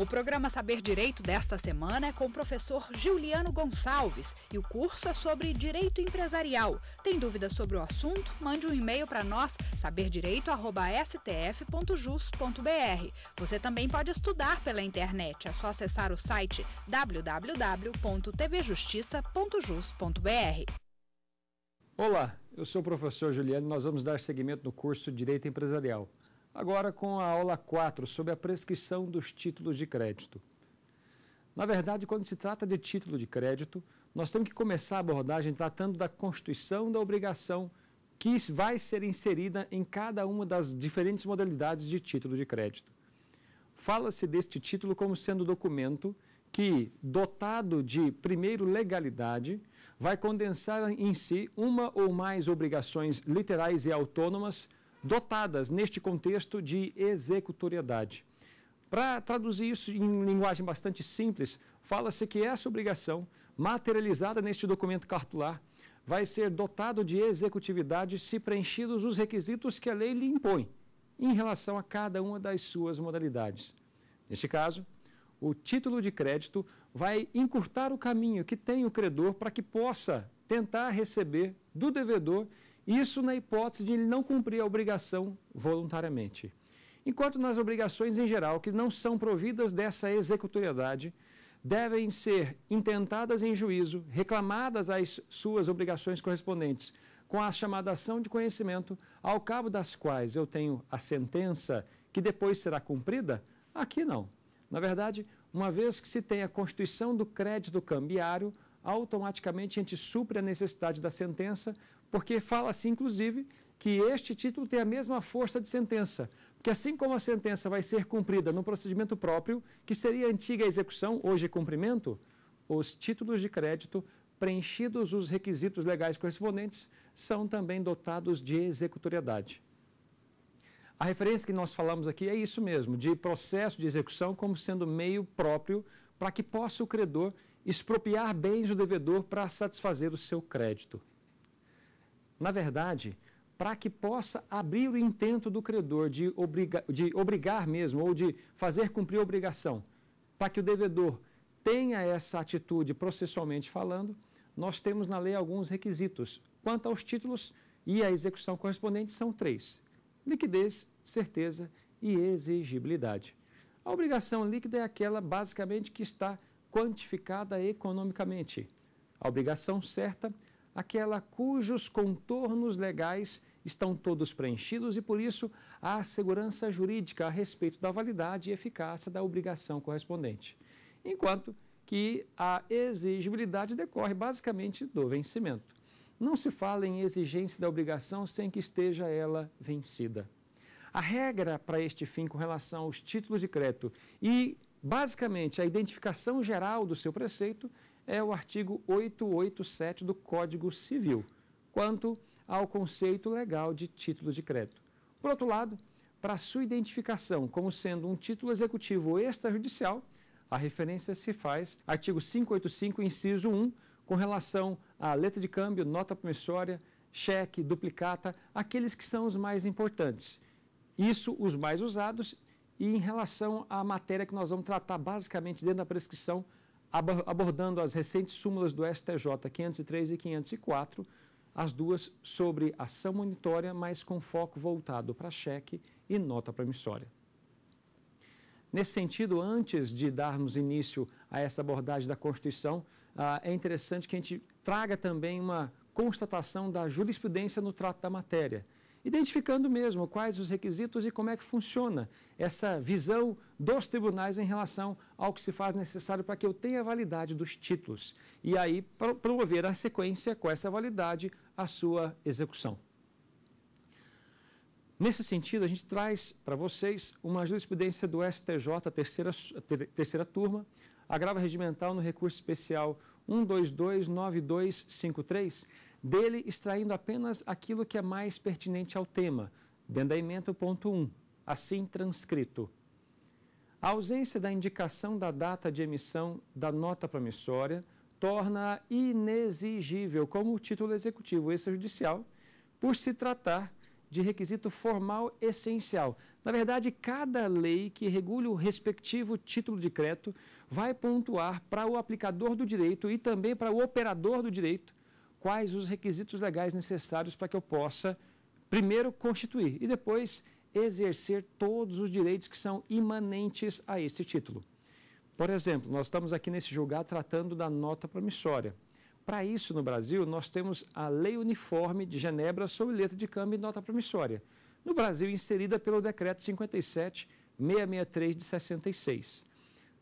O programa Saber Direito desta semana é com o professor Juliano Gonçalves e o curso é sobre direito empresarial. Tem dúvidas sobre o assunto? Mande um e-mail para nós, saberdireito.stf.jus.br. Você também pode estudar pela internet. É só acessar o site www.tvjustiça.jus.br. Olá, eu sou o professor Juliano e nós vamos dar seguimento no curso Direito Empresarial. Agora com a aula 4 sobre a prescrição dos títulos de crédito. Na verdade, quando se trata de título de crédito, nós temos que começar a abordagem tratando da constituição da obrigação que vai ser inserida em cada uma das diferentes modalidades de título de crédito. Fala-se deste título como sendo documento que, dotado de, primeiro, legalidade, vai condensar em si uma ou mais obrigações literais e autônomas dotadas neste contexto de executoriedade. Para traduzir isso em linguagem bastante simples, fala-se que essa obrigação, materializada neste documento cartular, vai ser dotado de executividade se preenchidos os requisitos que a lei lhe impõe em relação a cada uma das suas modalidades. Neste caso, o título de crédito vai encurtar o caminho que tem o credor para que possa tentar receber do devedor isso na hipótese de ele não cumprir a obrigação voluntariamente. Enquanto nas obrigações em geral que não são providas dessa executoriedade, devem ser intentadas em juízo, reclamadas as suas obrigações correspondentes, com a chamada ação de conhecimento, ao cabo das quais eu tenho a sentença que depois será cumprida? Aqui não. Na verdade, uma vez que se tem a constituição do crédito cambiário, automaticamente a gente supre a necessidade da sentença porque fala-se, assim, inclusive, que este título tem a mesma força de sentença, porque assim como a sentença vai ser cumprida no procedimento próprio, que seria antiga execução, hoje cumprimento, os títulos de crédito, preenchidos os requisitos legais correspondentes, são também dotados de executoriedade. A referência que nós falamos aqui é isso mesmo, de processo de execução como sendo meio próprio para que possa o credor expropriar bens do devedor para satisfazer o seu crédito. Na verdade, para que possa abrir o intento do credor de, obriga, de obrigar mesmo ou de fazer cumprir a obrigação, para que o devedor tenha essa atitude processualmente falando, nós temos na lei alguns requisitos. Quanto aos títulos e à execução correspondente, são três: liquidez, certeza e exigibilidade. A obrigação líquida é aquela basicamente que está quantificada economicamente. A obrigação certa aquela cujos contornos legais estão todos preenchidos e, por isso, há segurança jurídica a respeito da validade e eficácia da obrigação correspondente. Enquanto que a exigibilidade decorre basicamente do vencimento. Não se fala em exigência da obrigação sem que esteja ela vencida. A regra para este fim com relação aos títulos de crédito e, basicamente, a identificação geral do seu preceito é o artigo 887 do Código Civil, quanto ao conceito legal de título de crédito. Por outro lado, para sua identificação como sendo um título executivo extrajudicial, a referência se faz artigo 585, inciso 1, com relação à letra de câmbio, nota promissória, cheque, duplicata, aqueles que são os mais importantes. Isso, os mais usados, e em relação à matéria que nós vamos tratar basicamente dentro da prescrição, abordando as recentes súmulas do STJ 503 e 504, as duas sobre ação monitória, mas com foco voltado para cheque e nota promissória. Nesse sentido, antes de darmos início a essa abordagem da Constituição, ah, é interessante que a gente traga também uma constatação da jurisprudência no trato da matéria identificando mesmo quais os requisitos e como é que funciona essa visão dos tribunais em relação ao que se faz necessário para que eu tenha a validade dos títulos e aí promover a sequência com essa validade a sua execução. Nesse sentido, a gente traz para vocês uma jurisprudência do STJ, terceira, terceira turma, agrava regimental no recurso especial 1229253, dele extraindo apenas aquilo que é mais pertinente ao tema, dentro da emenda ponto 1, assim transcrito. A ausência da indicação da data de emissão da nota promissória torna inexigível como título executivo extrajudicial, por se tratar de requisito formal essencial. Na verdade, cada lei que regule o respectivo título de crédito vai pontuar para o aplicador do direito e também para o operador do direito quais os requisitos legais necessários para que eu possa, primeiro, constituir e depois exercer todos os direitos que são imanentes a esse título. Por exemplo, nós estamos aqui nesse julgado tratando da nota promissória. Para isso, no Brasil, nós temos a Lei Uniforme de Genebra sobre letra de câmbio e nota promissória. No Brasil, inserida pelo Decreto 57.663 de 66.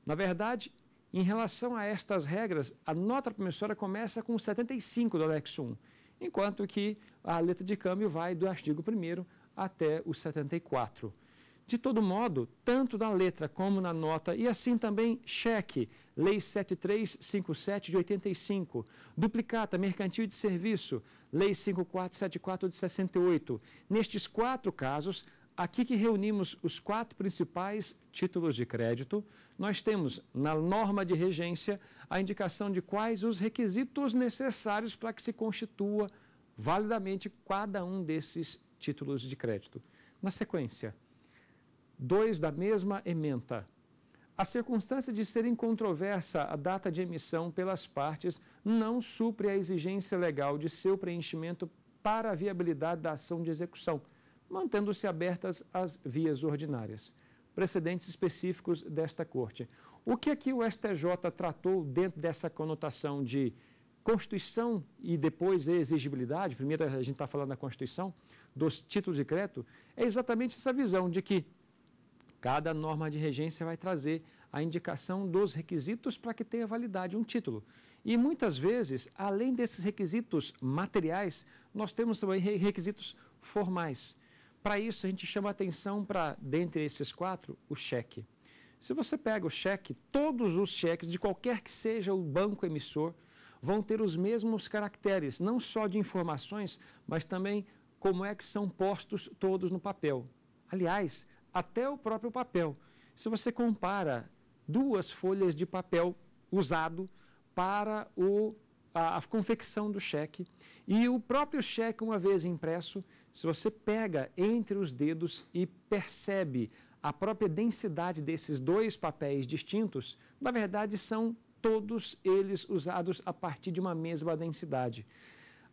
Na verdade, em relação a estas regras, a nota promissória começa com 75 do anexo 1, enquanto que a letra de câmbio vai do artigo 1 até o 74. De todo modo, tanto na letra como na nota, e assim também cheque, Lei 7357 de 85, duplicata mercantil de serviço, Lei 5474 de 68. Nestes quatro casos, Aqui que reunimos os quatro principais títulos de crédito, nós temos na norma de regência a indicação de quais os requisitos necessários para que se constitua validamente cada um desses títulos de crédito. Na sequência, dois da mesma ementa. A circunstância de ser incontroversa a data de emissão pelas partes não supre a exigência legal de seu preenchimento para a viabilidade da ação de execução mantendo-se abertas as vias ordinárias. Precedentes específicos desta Corte. O que aqui é o STJ tratou dentro dessa conotação de Constituição e depois exigibilidade, primeiro a gente está falando da Constituição, dos títulos de crédito, é exatamente essa visão de que cada norma de regência vai trazer a indicação dos requisitos para que tenha validade um título. E muitas vezes, além desses requisitos materiais, nós temos também requisitos formais para isso, a gente chama atenção para, dentre esses quatro, o cheque. Se você pega o cheque, todos os cheques, de qualquer que seja o banco emissor, vão ter os mesmos caracteres, não só de informações, mas também como é que são postos todos no papel. Aliás, até o próprio papel. Se você compara duas folhas de papel usado para o, a, a confecção do cheque e o próprio cheque, uma vez impresso, se você pega entre os dedos e percebe a própria densidade desses dois papéis distintos, na verdade são todos eles usados a partir de uma mesma densidade.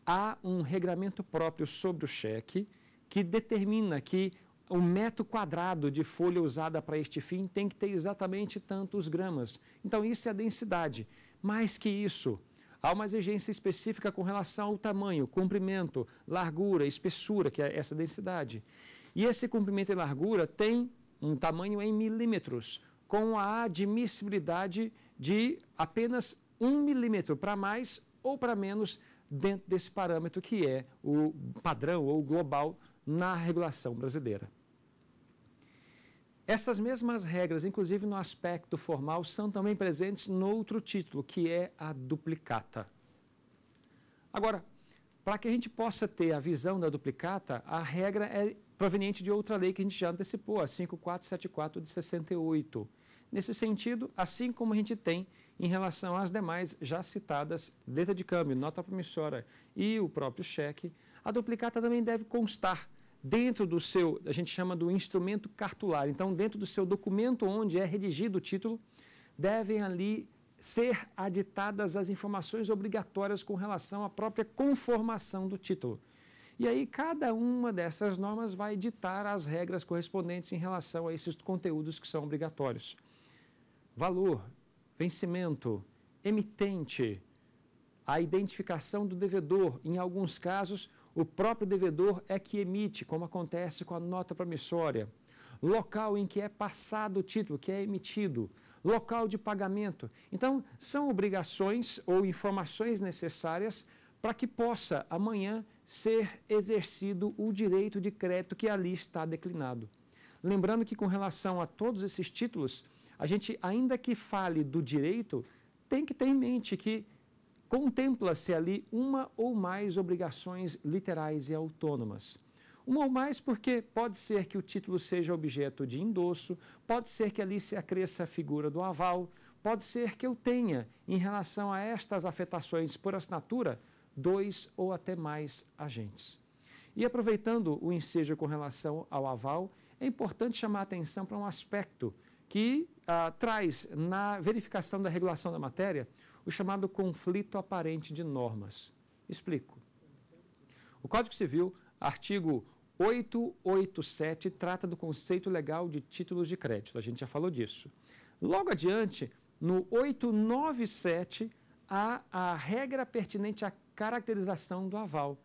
Há um regramento próprio sobre o cheque que determina que o metro quadrado de folha usada para este fim tem que ter exatamente tantos gramas. Então, isso é a densidade. Mais que isso, Há uma exigência específica com relação ao tamanho, comprimento, largura, espessura, que é essa densidade. E esse comprimento e largura tem um tamanho em milímetros, com a admissibilidade de apenas um milímetro para mais ou para menos dentro desse parâmetro que é o padrão ou global na regulação brasileira. Essas mesmas regras, inclusive no aspecto formal, são também presentes no outro título, que é a duplicata. Agora, para que a gente possa ter a visão da duplicata, a regra é proveniente de outra lei que a gente já antecipou, a 5474 de 68. Nesse sentido, assim como a gente tem em relação às demais já citadas, letra de câmbio, nota promissória e o próprio cheque, a duplicata também deve constar dentro do seu, a gente chama do instrumento cartular, então dentro do seu documento onde é redigido o título, devem ali ser aditadas as informações obrigatórias com relação à própria conformação do título. E aí cada uma dessas normas vai ditar as regras correspondentes em relação a esses conteúdos que são obrigatórios. Valor, vencimento, emitente, a identificação do devedor, em alguns casos, o próprio devedor é que emite, como acontece com a nota promissória. Local em que é passado o título, que é emitido. Local de pagamento. Então, são obrigações ou informações necessárias para que possa amanhã ser exercido o direito de crédito que ali está declinado. Lembrando que, com relação a todos esses títulos, a gente, ainda que fale do direito, tem que ter em mente que Contempla-se ali uma ou mais obrigações literais e autônomas. Uma ou mais porque pode ser que o título seja objeto de endosso, pode ser que ali se acresça a figura do aval, pode ser que eu tenha, em relação a estas afetações por assinatura, dois ou até mais agentes. E aproveitando o ensejo com relação ao aval, é importante chamar a atenção para um aspecto que ah, traz na verificação da regulação da matéria o chamado conflito aparente de normas. Explico. O Código Civil, artigo 887, trata do conceito legal de títulos de crédito. A gente já falou disso. Logo adiante, no 897, há a regra pertinente à caracterização do aval,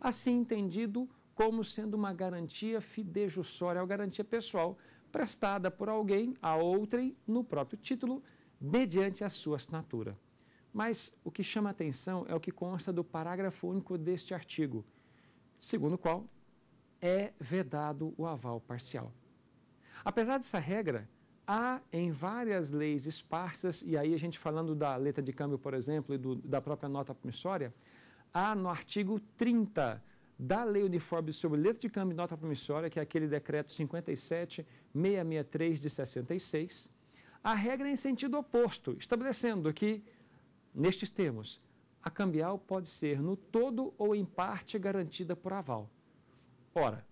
assim entendido como sendo uma garantia fidejussória ou garantia pessoal prestada por alguém a outrem no próprio título, mediante a sua assinatura. Mas o que chama atenção é o que consta do parágrafo único deste artigo, segundo o qual é vedado o aval parcial. Apesar dessa regra, há em várias leis esparsas, e aí a gente falando da letra de câmbio, por exemplo, e do, da própria nota promissória, há no artigo 30 da Lei Uniforme sobre Letra de Câmbio e Nota Promissória, que é aquele decreto 57663 de 66, a regra é em sentido oposto, estabelecendo que Nestes termos, a cambial pode ser no todo ou em parte garantida por aval. Ora,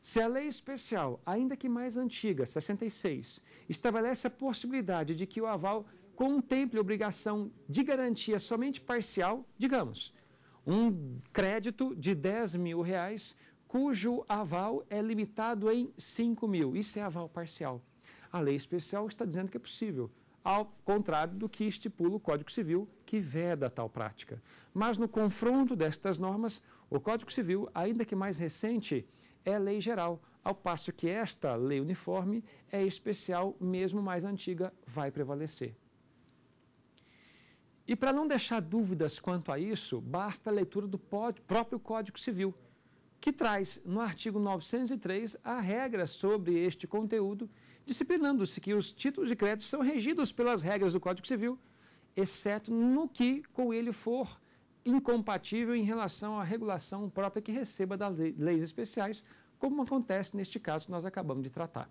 se a lei especial, ainda que mais antiga, 66, estabelece a possibilidade de que o aval contemple obrigação de garantia somente parcial, digamos, um crédito de 10 mil reais cujo aval é limitado em 5 mil. Isso é aval parcial. A lei especial está dizendo que é possível ao contrário do que estipula o Código Civil, que veda tal prática. Mas no confronto destas normas, o Código Civil, ainda que mais recente, é lei geral, ao passo que esta lei uniforme é especial, mesmo mais antiga, vai prevalecer. E para não deixar dúvidas quanto a isso, basta a leitura do próprio Código Civil, que traz, no artigo 903, a regra sobre este conteúdo disciplinando-se que os títulos de crédito são regidos pelas regras do Código Civil, exceto no que com ele for incompatível em relação à regulação própria que receba das leis especiais, como acontece neste caso que nós acabamos de tratar.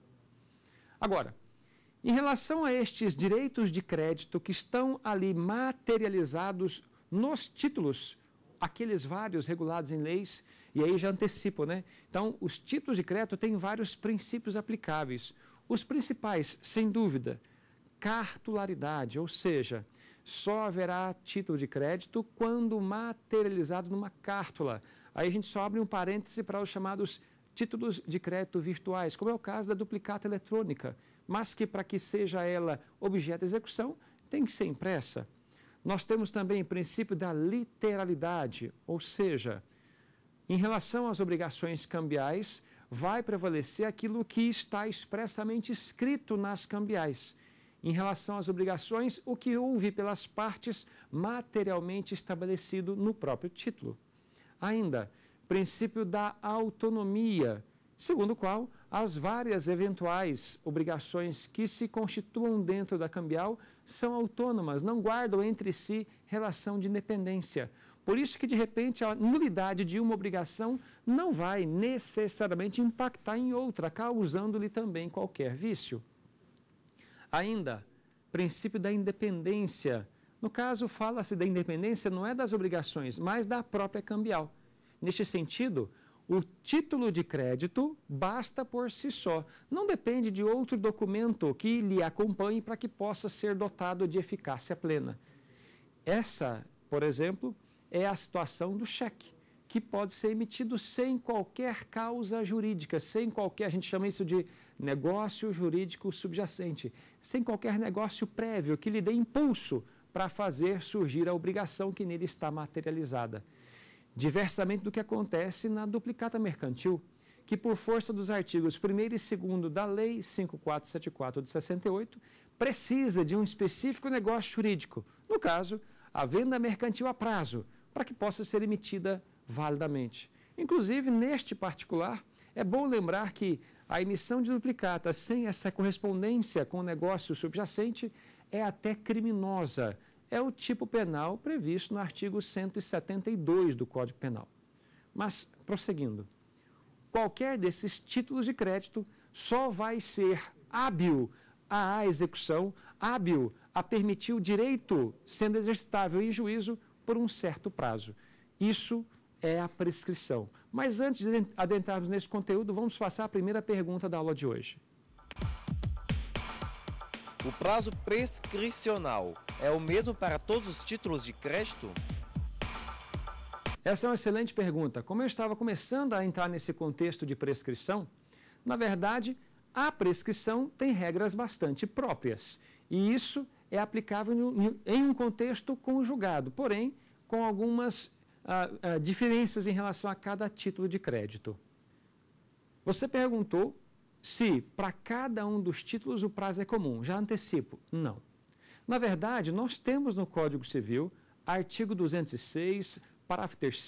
Agora, em relação a estes direitos de crédito que estão ali materializados nos títulos, aqueles vários regulados em leis, e aí já antecipo, né? Então, os títulos de crédito têm vários princípios aplicáveis. Os principais, sem dúvida, cartularidade, ou seja, só haverá título de crédito quando materializado numa cártula. Aí a gente só abre um parêntese para os chamados títulos de crédito virtuais, como é o caso da duplicata eletrônica, mas que para que seja ela objeto de execução, tem que ser impressa. Nós temos também o princípio da literalidade, ou seja, em relação às obrigações cambiais, vai prevalecer aquilo que está expressamente escrito nas cambiais. Em relação às obrigações, o que houve pelas partes materialmente estabelecido no próprio título. Ainda, princípio da autonomia, segundo o qual as várias eventuais obrigações que se constituam dentro da cambial são autônomas, não guardam entre si relação de dependência. Por isso que, de repente, a nulidade de uma obrigação não vai necessariamente impactar em outra, causando-lhe também qualquer vício. Ainda, princípio da independência. No caso, fala-se da independência não é das obrigações, mas da própria cambial. Neste sentido, o título de crédito basta por si só, não depende de outro documento que lhe acompanhe para que possa ser dotado de eficácia plena. Essa, por exemplo, é a situação do cheque, que pode ser emitido sem qualquer causa jurídica, sem qualquer, a gente chama isso de negócio jurídico subjacente, sem qualquer negócio prévio que lhe dê impulso para fazer surgir a obrigação que nele está materializada. Diversamente do que acontece na duplicata mercantil, que por força dos artigos 1 e 2 da Lei 5474 de 68, precisa de um específico negócio jurídico, no caso, a venda mercantil a prazo, para que possa ser emitida validamente. Inclusive, neste particular, é bom lembrar que a emissão de duplicata sem essa correspondência com o negócio subjacente é até criminosa. É o tipo penal previsto no artigo 172 do Código Penal. Mas, prosseguindo, qualquer desses títulos de crédito só vai ser hábil à execução, hábil a permitir o direito sendo exercitável em juízo por um certo prazo. Isso é a prescrição. Mas antes de adentrarmos nesse conteúdo, vamos passar a primeira pergunta da aula de hoje. O prazo prescricional é o mesmo para todos os títulos de crédito? Essa é uma excelente pergunta. Como eu estava começando a entrar nesse contexto de prescrição, na verdade, a prescrição tem regras bastante próprias. E isso é aplicável em um contexto conjugado, porém com algumas ah, ah, diferenças em relação a cada título de crédito. Você perguntou se para cada um dos títulos o prazo é comum. Já antecipo, não. Na verdade, nós temos no Código Civil, artigo 206, parágrafo 3,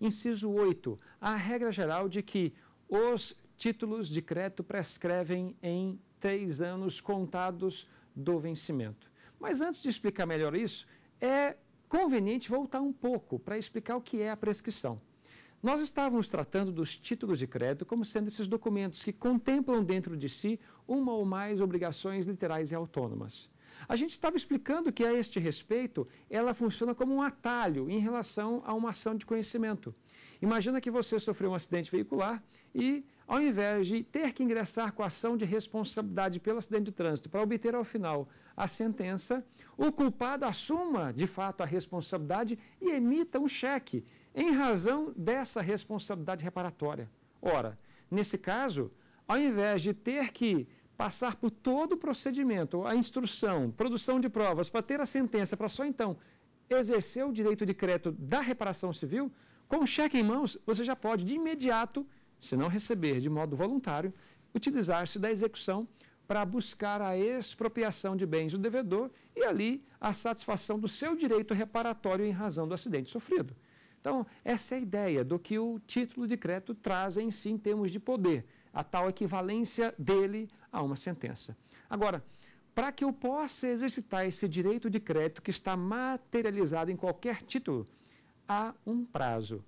inciso 8, a regra geral de que os títulos de crédito prescrevem em três anos contados do vencimento. Mas antes de explicar melhor isso, é conveniente voltar um pouco para explicar o que é a prescrição. Nós estávamos tratando dos títulos de crédito como sendo esses documentos que contemplam dentro de si uma ou mais obrigações literais e autônomas. A gente estava explicando que, a este respeito, ela funciona como um atalho em relação a uma ação de conhecimento. Imagina que você sofreu um acidente veicular e, ao invés de ter que ingressar com a ação de responsabilidade pelo acidente de trânsito para obter, ao final, a sentença, o culpado assuma de fato a responsabilidade e emita um cheque em razão dessa responsabilidade reparatória. Ora, nesse caso, ao invés de ter que passar por todo o procedimento, a instrução, produção de provas, para ter a sentença, para só então exercer o direito de crédito da reparação civil, com o cheque em mãos, você já pode de imediato, se não receber de modo voluntário, utilizar-se da execução para buscar a expropriação de bens do devedor e ali a satisfação do seu direito reparatório em razão do acidente sofrido. Então, essa é a ideia do que o título de crédito traz em si em termos de poder, a tal equivalência dele a uma sentença. Agora, para que eu possa exercitar esse direito de crédito que está materializado em qualquer título, há um prazo.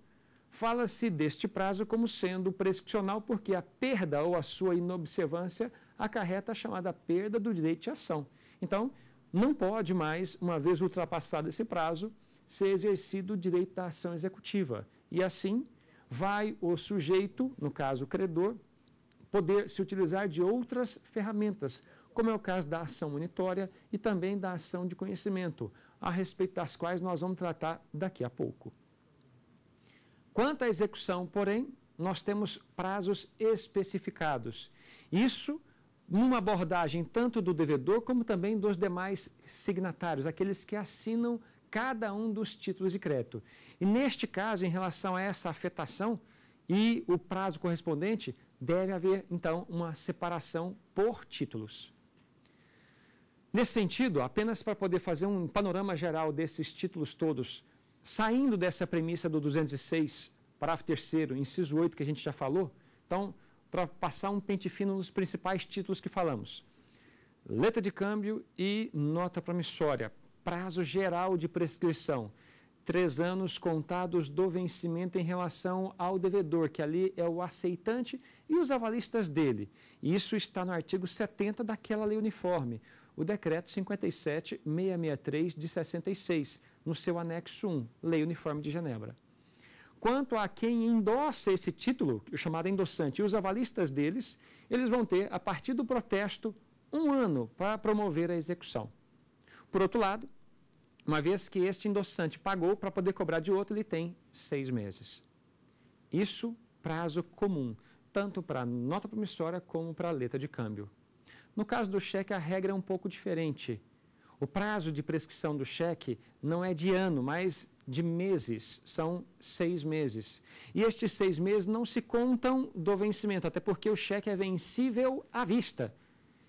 Fala-se deste prazo como sendo prescricional, porque a perda ou a sua inobservância acarreta a chamada perda do direito de ação. Então, não pode mais, uma vez ultrapassado esse prazo, ser exercido o direito da ação executiva. E assim, vai o sujeito, no caso o credor, poder se utilizar de outras ferramentas, como é o caso da ação monitória e também da ação de conhecimento, a respeito das quais nós vamos tratar daqui a pouco. Quanto à execução, porém, nós temos prazos especificados. Isso numa abordagem tanto do devedor como também dos demais signatários, aqueles que assinam cada um dos títulos de crédito. E neste caso, em relação a essa afetação e o prazo correspondente, deve haver então uma separação por títulos. Nesse sentido, apenas para poder fazer um panorama geral desses títulos todos, saindo dessa premissa do 206, parágrafo 3 inciso 8 que a gente já falou, então para passar um pente fino nos principais títulos que falamos. Letra de câmbio e nota promissória. Prazo geral de prescrição. Três anos contados do vencimento em relação ao devedor, que ali é o aceitante e os avalistas dele. Isso está no artigo 70 daquela lei uniforme, o decreto 57663 de 66, no seu anexo 1, Lei Uniforme de Genebra. Quanto a quem endossa esse título, o chamado endossante, e os avalistas deles, eles vão ter, a partir do protesto, um ano para promover a execução. Por outro lado, uma vez que este endossante pagou para poder cobrar de outro, ele tem seis meses. Isso prazo comum, tanto para nota promissória como para letra de câmbio. No caso do cheque, a regra é um pouco diferente. O prazo de prescrição do cheque não é de ano, mas de meses, são seis meses. E estes seis meses não se contam do vencimento, até porque o cheque é vencível à vista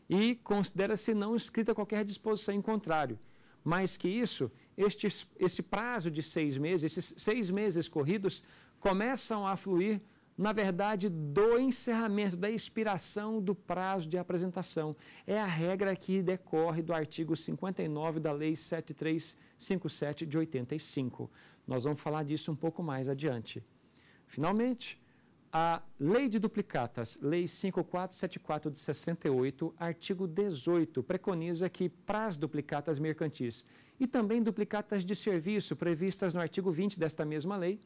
e considera-se não escrita qualquer disposição em contrário. Mais que isso, este, esse prazo de seis meses, esses seis meses corridos, começam a fluir na verdade, do encerramento, da expiração do prazo de apresentação. É a regra que decorre do artigo 59 da Lei 7357 de 85. Nós vamos falar disso um pouco mais adiante. Finalmente, a Lei de Duplicatas, Lei 5474 de 68, artigo 18, preconiza que para as duplicatas mercantis e também duplicatas de serviço previstas no artigo 20 desta mesma lei,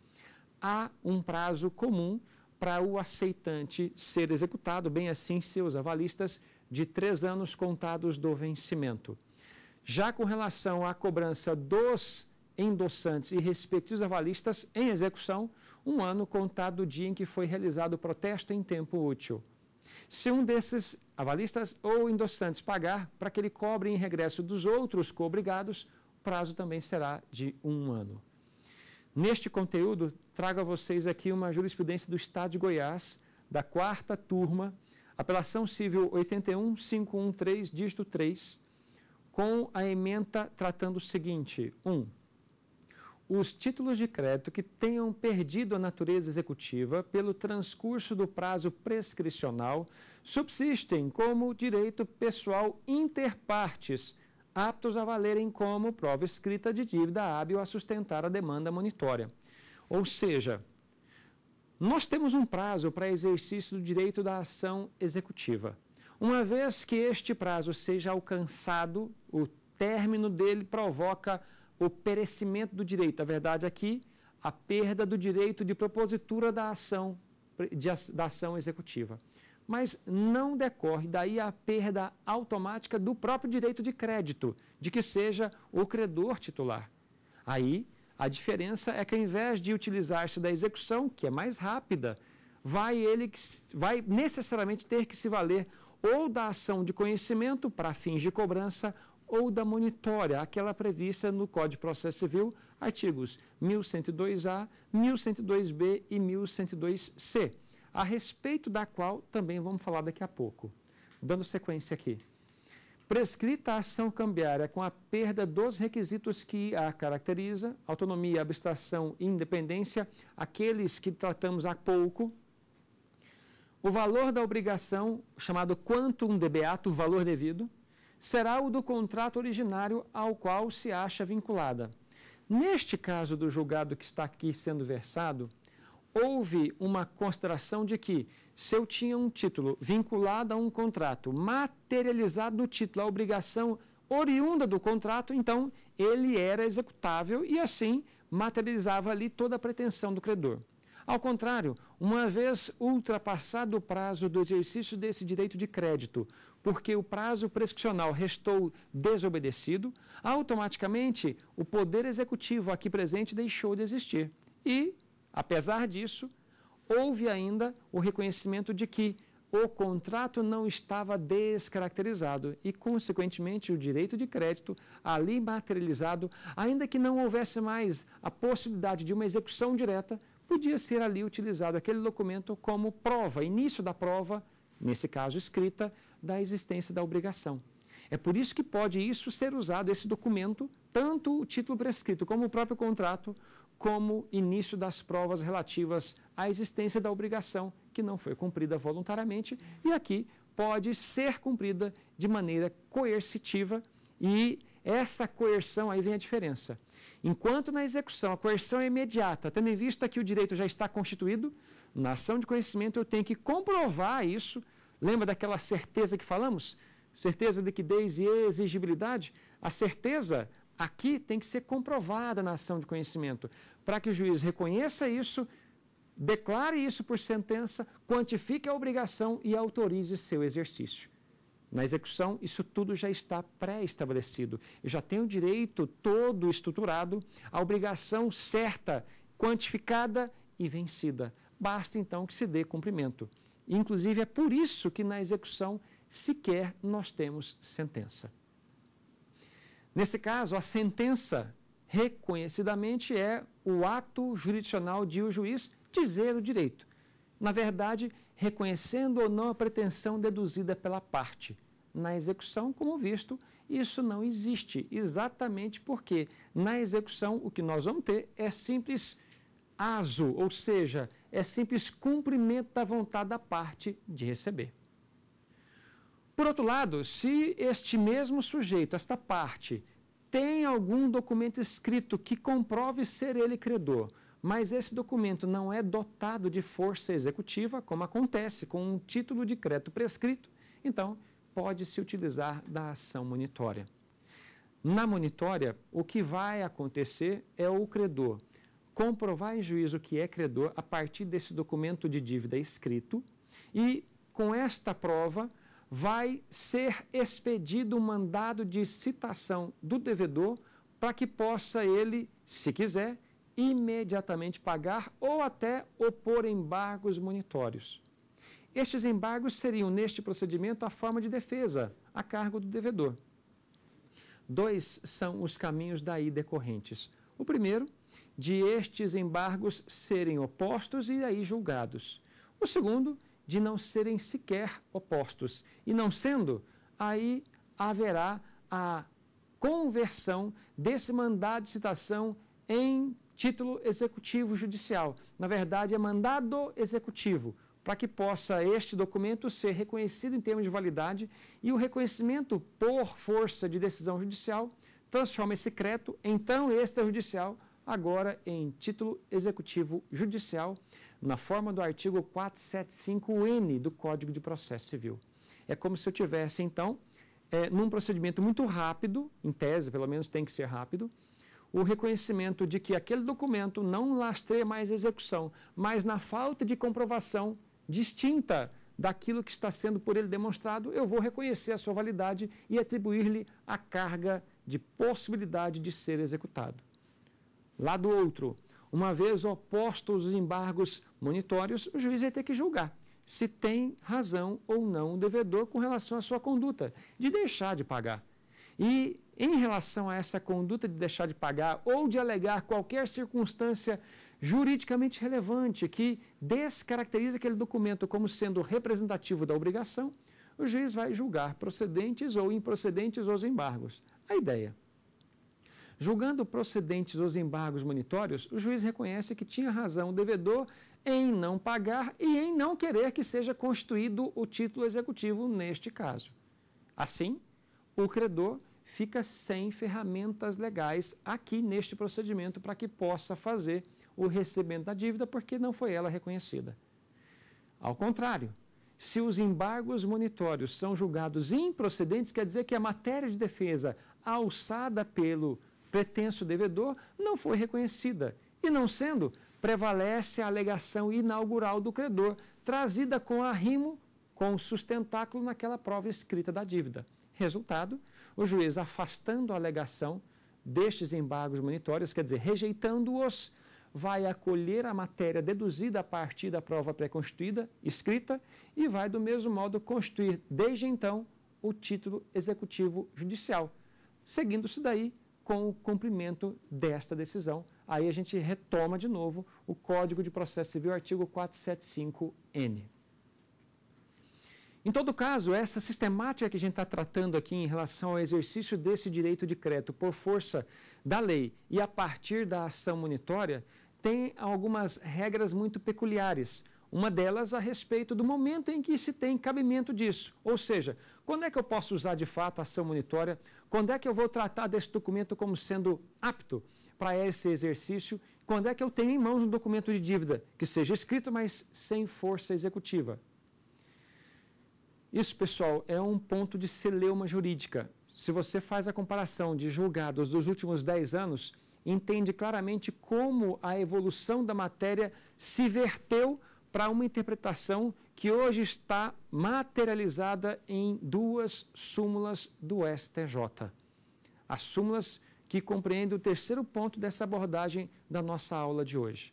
há um prazo comum para o aceitante ser executado, bem assim seus avalistas, de três anos contados do vencimento. Já com relação à cobrança dos endossantes e respectivos avalistas em execução, um ano contado do dia em que foi realizado o protesto em tempo útil. Se um desses avalistas ou endossantes pagar para que ele cobre em regresso dos outros coobrigados, o prazo também será de um ano. Neste conteúdo, trago a vocês aqui uma jurisprudência do Estado de Goiás, da quarta turma, apelação civil 81513, dígito 3, com a emenda tratando o seguinte: 1. Um, os títulos de crédito que tenham perdido a natureza executiva pelo transcurso do prazo prescricional subsistem como direito pessoal interpartes aptos a valerem como prova escrita de dívida hábil a sustentar a demanda monitória. Ou seja, nós temos um prazo para exercício do direito da ação executiva. Uma vez que este prazo seja alcançado, o término dele provoca o perecimento do direito. A verdade aqui, é a perda do direito de propositura da ação, de, da ação executiva mas não decorre daí a perda automática do próprio direito de crédito, de que seja o credor titular. Aí, a diferença é que ao invés de utilizar-se da execução, que é mais rápida, vai ele vai necessariamente ter que se valer ou da ação de conhecimento para fins de cobrança ou da monitória, aquela prevista no Código de Processo Civil, artigos 1102A, 1102B e 1102C a respeito da qual também vamos falar daqui a pouco. Dando sequência aqui. Prescrita a ação cambiária com a perda dos requisitos que a caracteriza, autonomia, abstração e independência, aqueles que tratamos há pouco. O valor da obrigação, chamado quantum debeato, valor devido, será o do contrato originário ao qual se acha vinculada. Neste caso do julgado que está aqui sendo versado, houve uma consideração de que, se eu tinha um título vinculado a um contrato, materializado no título, a obrigação oriunda do contrato, então ele era executável e assim materializava ali toda a pretensão do credor. Ao contrário, uma vez ultrapassado o prazo do exercício desse direito de crédito, porque o prazo prescricional restou desobedecido, automaticamente o poder executivo aqui presente deixou de existir e Apesar disso, houve ainda o reconhecimento de que o contrato não estava descaracterizado e, consequentemente, o direito de crédito ali materializado, ainda que não houvesse mais a possibilidade de uma execução direta, podia ser ali utilizado aquele documento como prova, início da prova, nesse caso escrita, da existência da obrigação. É por isso que pode isso ser usado, esse documento, tanto o título prescrito como o próprio contrato, como início das provas relativas à existência da obrigação que não foi cumprida voluntariamente e aqui pode ser cumprida de maneira coercitiva e essa coerção aí vem a diferença. Enquanto na execução a coerção é imediata, tendo em vista que o direito já está constituído, na ação de conhecimento eu tenho que comprovar isso. Lembra daquela certeza que falamos? Certeza, de liquidez e exigibilidade? A certeza Aqui tem que ser comprovada na ação de conhecimento, para que o juiz reconheça isso, declare isso por sentença, quantifique a obrigação e autorize seu exercício. Na execução, isso tudo já está pré-estabelecido. Eu já tenho o direito todo estruturado, a obrigação certa, quantificada e vencida. Basta então que se dê cumprimento. Inclusive, é por isso que na execução sequer nós temos sentença. Nesse caso, a sentença reconhecidamente é o ato jurisdicional de o juiz dizer o direito. Na verdade, reconhecendo ou não a pretensão deduzida pela parte. Na execução, como visto, isso não existe, exatamente porque na execução o que nós vamos ter é simples aso, ou seja, é simples cumprimento da vontade da parte de receber. Por outro lado, se este mesmo sujeito, esta parte, tem algum documento escrito que comprove ser ele credor, mas esse documento não é dotado de força executiva, como acontece com um título de crédito prescrito, então pode-se utilizar da ação monitória. Na monitória, o que vai acontecer é o credor comprovar em juízo que é credor a partir desse documento de dívida escrito e, com esta prova, vai ser expedido um mandado de citação do devedor para que possa ele, se quiser, imediatamente pagar ou até opor embargos monitórios. Estes embargos seriam, neste procedimento, a forma de defesa a cargo do devedor. Dois são os caminhos daí decorrentes. O primeiro, de estes embargos serem opostos e aí julgados. O segundo, de não serem sequer opostos. E não sendo, aí haverá a conversão desse mandado de citação em título executivo judicial. Na verdade, é mandado executivo, para que possa este documento ser reconhecido em termos de validade e o reconhecimento por força de decisão judicial transforma esse decreto, então extrajudicial, agora em título executivo judicial, na forma do artigo 475N do Código de Processo Civil. É como se eu tivesse, então, é, num procedimento muito rápido, em tese, pelo menos tem que ser rápido, o reconhecimento de que aquele documento não lastreia mais a execução, mas na falta de comprovação distinta daquilo que está sendo por ele demonstrado, eu vou reconhecer a sua validade e atribuir-lhe a carga de possibilidade de ser executado. Lá do outro, uma vez opostos os embargos monitórios, o juiz vai ter que julgar se tem razão ou não o devedor com relação à sua conduta de deixar de pagar. E em relação a essa conduta de deixar de pagar ou de alegar qualquer circunstância juridicamente relevante que descaracteriza aquele documento como sendo representativo da obrigação, o juiz vai julgar procedentes ou improcedentes os embargos. A ideia Julgando procedentes os embargos monitórios, o juiz reconhece que tinha razão o devedor em não pagar e em não querer que seja constituído o título executivo neste caso. Assim, o credor fica sem ferramentas legais aqui neste procedimento para que possa fazer o recebimento da dívida porque não foi ela reconhecida. Ao contrário, se os embargos monitórios são julgados improcedentes, quer dizer que a matéria de defesa alçada pelo pretenso devedor, não foi reconhecida. E não sendo, prevalece a alegação inaugural do credor, trazida com arrimo, com sustentáculo naquela prova escrita da dívida. Resultado, o juiz, afastando a alegação destes embargos monitórios, quer dizer, rejeitando-os, vai acolher a matéria deduzida a partir da prova pré-constituída, escrita, e vai, do mesmo modo, constituir, desde então, o título executivo judicial. Seguindo-se daí com o cumprimento desta decisão. Aí a gente retoma de novo o Código de Processo Civil, artigo 475N. Em todo caso, essa sistemática que a gente está tratando aqui em relação ao exercício desse direito de crédito por força da lei e a partir da ação monitória tem algumas regras muito peculiares, uma delas a respeito do momento em que se tem cabimento disso. Ou seja, quando é que eu posso usar de fato a ação monitória? Quando é que eu vou tratar desse documento como sendo apto para esse exercício? Quando é que eu tenho em mãos um documento de dívida que seja escrito, mas sem força executiva? Isso, pessoal, é um ponto de celeuma jurídica. Se você faz a comparação de julgados dos últimos 10 anos, entende claramente como a evolução da matéria se verteu para uma interpretação que hoje está materializada em duas súmulas do STJ. As súmulas que compreendem o terceiro ponto dessa abordagem da nossa aula de hoje.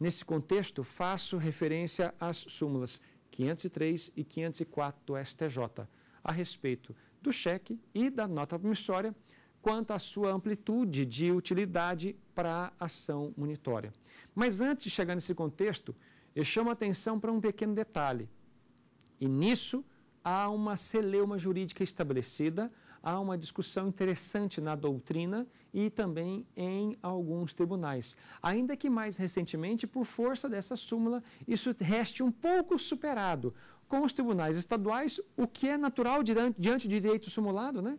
Nesse contexto, faço referência às súmulas 503 e 504 do STJ, a respeito do cheque e da nota promissória, quanto à sua amplitude de utilidade para a ação monitória. Mas antes de chegar nesse contexto, eu chamo a atenção para um pequeno detalhe. E nisso há uma celeuma jurídica estabelecida, há uma discussão interessante na doutrina e também em alguns tribunais. Ainda que mais recentemente, por força dessa súmula, isso reste um pouco superado com os tribunais estaduais, o que é natural diante de direito simulado, né?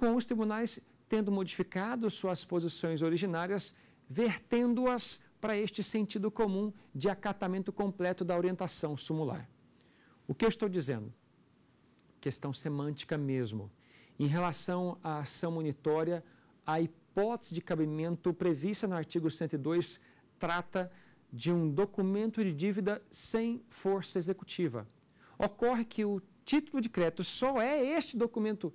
Com os tribunais tendo modificado suas posições originárias, vertendo-as para este sentido comum de acatamento completo da orientação sumular. O que eu estou dizendo? Questão semântica mesmo. Em relação à ação monitória, a hipótese de cabimento prevista no artigo 102 trata de um documento de dívida sem força executiva. Ocorre que o título de crédito só é este documento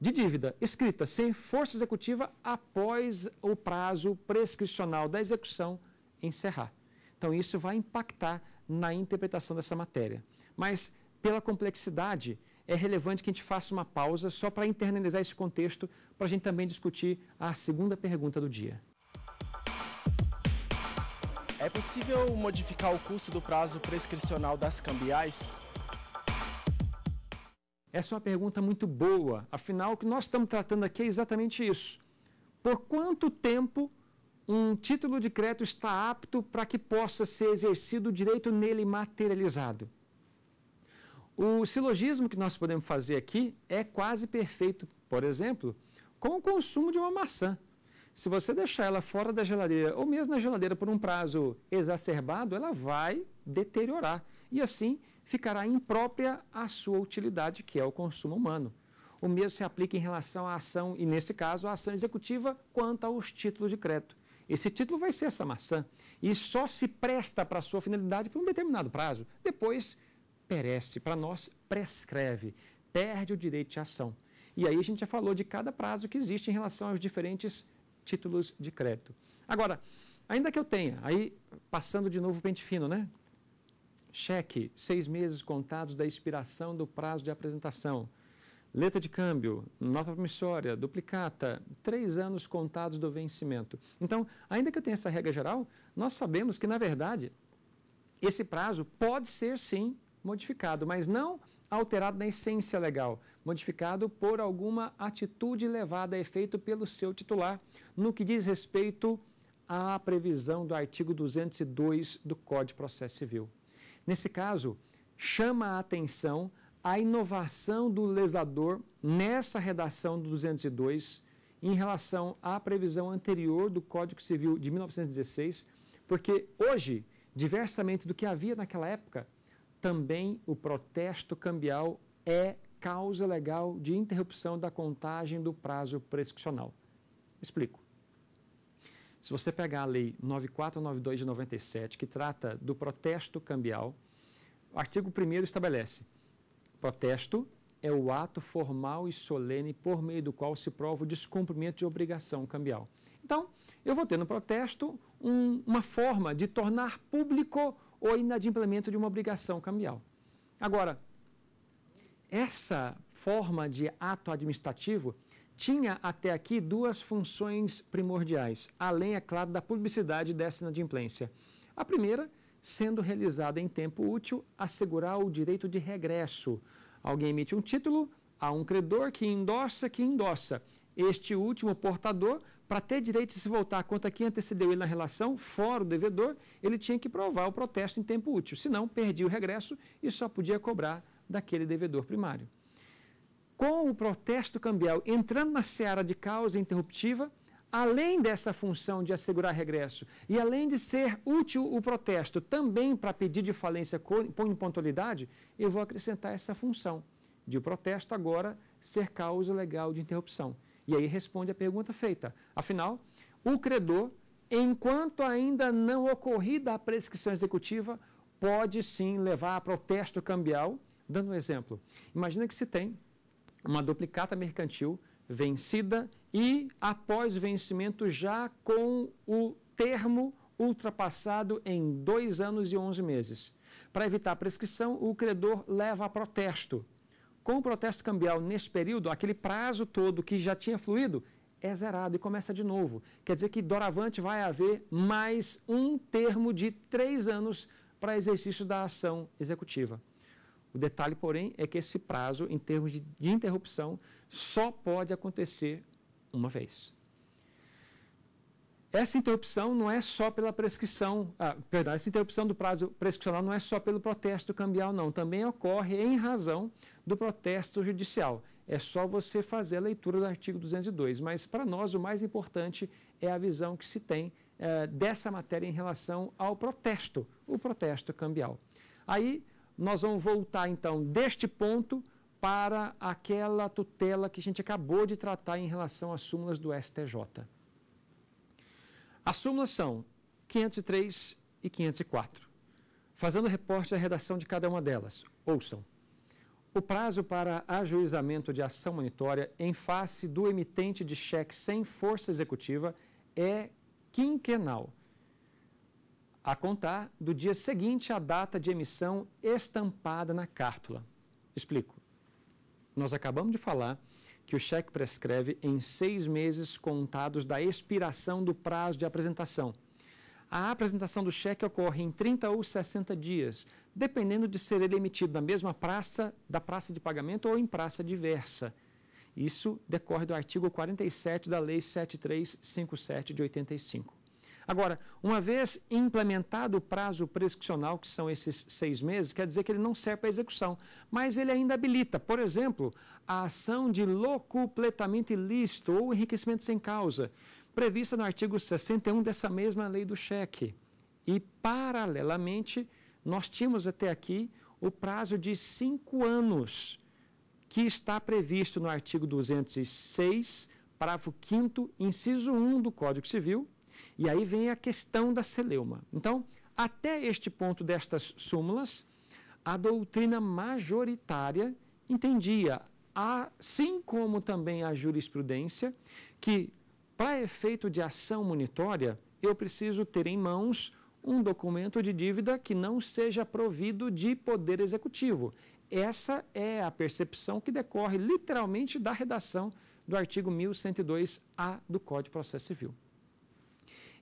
de dívida escrita sem força executiva após o prazo prescricional da execução encerrar. Então, isso vai impactar na interpretação dessa matéria. Mas, pela complexidade, é relevante que a gente faça uma pausa só para internalizar esse contexto, para a gente também discutir a segunda pergunta do dia. É possível modificar o curso do prazo prescricional das cambiais? Essa é uma pergunta muito boa. Afinal, o que nós estamos tratando aqui é exatamente isso. Por quanto tempo um título de crédito está apto para que possa ser exercido o direito nele materializado. O silogismo que nós podemos fazer aqui é quase perfeito, por exemplo, com o consumo de uma maçã. Se você deixar ela fora da geladeira ou mesmo na geladeira por um prazo exacerbado, ela vai deteriorar e assim ficará imprópria à sua utilidade, que é o consumo humano. O mesmo se aplica em relação à ação, e nesse caso, à ação executiva quanto aos títulos de crédito. Esse título vai ser essa maçã e só se presta para a sua finalidade por um determinado prazo. Depois perece, para nós prescreve, perde o direito de ação. E aí a gente já falou de cada prazo que existe em relação aos diferentes títulos de crédito. Agora, ainda que eu tenha, aí passando de novo o pente fino, né? Cheque, seis meses contados da expiração do prazo de apresentação letra de câmbio, nota promissória, duplicata, três anos contados do vencimento. Então, ainda que eu tenha essa regra geral, nós sabemos que, na verdade, esse prazo pode ser sim modificado, mas não alterado na essência legal, modificado por alguma atitude levada a efeito pelo seu titular, no que diz respeito à previsão do artigo 202 do Código de Processo Civil. Nesse caso, chama a atenção a inovação do legislador nessa redação do 202 em relação à previsão anterior do Código Civil de 1916, porque hoje, diversamente do que havia naquela época, também o protesto cambial é causa legal de interrupção da contagem do prazo prescricional. Explico. Se você pegar a Lei 9492 de 97, que trata do protesto cambial, o artigo 1 estabelece Protesto é o ato formal e solene por meio do qual se prova o descumprimento de obrigação cambial. Então, eu vou ter no protesto um, uma forma de tornar público o inadimplemento de uma obrigação cambial. Agora, essa forma de ato administrativo tinha até aqui duas funções primordiais, além, é claro, da publicidade dessa inadimplência. A primeira é sendo realizada em tempo útil, assegurar o direito de regresso. Alguém emite um título, há um credor que endossa, que endossa. Este último portador, para ter direito de se voltar conta quem antecedeu ele na relação, fora o devedor, ele tinha que provar o protesto em tempo útil. Senão, perdia o regresso e só podia cobrar daquele devedor primário. Com o protesto cambial entrando na seara de causa interruptiva, além dessa função de assegurar regresso e além de ser útil o protesto também para pedir de falência com impontualidade, eu vou acrescentar essa função de o protesto agora ser causa legal de interrupção. E aí responde a pergunta feita. Afinal, o credor, enquanto ainda não ocorrida a prescrição executiva, pode sim levar a protesto cambial. Dando um exemplo, imagina que se tem uma duplicata mercantil vencida e após vencimento já com o termo ultrapassado em dois anos e onze meses. Para evitar a prescrição, o credor leva a protesto. Com o protesto cambial nesse período, aquele prazo todo que já tinha fluído é zerado e começa de novo. Quer dizer que doravante vai haver mais um termo de três anos para exercício da ação executiva. O detalhe, porém, é que esse prazo, em termos de, de interrupção, só pode acontecer uma vez. Essa interrupção não é só pela prescrição, ah, perdão, essa interrupção do prazo prescricional não é só pelo protesto cambial, não. Também ocorre em razão do protesto judicial. É só você fazer a leitura do artigo 202. Mas, para nós, o mais importante é a visão que se tem eh, dessa matéria em relação ao protesto, o protesto cambial. Aí, nós vamos voltar então deste ponto para aquela tutela que a gente acabou de tratar em relação às súmulas do STJ. As súmulas são 503 e 504. Fazendo reporte da redação de cada uma delas, ouçam. O prazo para ajuizamento de ação monitória em face do emitente de cheque sem força executiva é quinquenal a contar do dia seguinte à data de emissão estampada na cártula. Explico. Nós acabamos de falar que o cheque prescreve em seis meses contados da expiração do prazo de apresentação. A apresentação do cheque ocorre em 30 ou 60 dias, dependendo de ser ele emitido na mesma praça da praça de pagamento ou em praça diversa. Isso decorre do artigo 47 da Lei 7357 de 85. Agora, uma vez implementado o prazo prescricional, que são esses seis meses, quer dizer que ele não serve para execução, mas ele ainda habilita, por exemplo, a ação de locupletamente ilícito ou enriquecimento sem causa, prevista no artigo 61 dessa mesma lei do cheque. E, paralelamente, nós tínhamos até aqui o prazo de cinco anos, que está previsto no artigo 206, parágrafo 5, inciso 1 do Código Civil, e aí vem a questão da celeuma. Então, até este ponto destas súmulas, a doutrina majoritária entendia, assim como também a jurisprudência, que para efeito de ação munitória, eu preciso ter em mãos um documento de dívida que não seja provido de poder executivo. Essa é a percepção que decorre literalmente da redação do artigo 1102-A do Código de Processo Civil.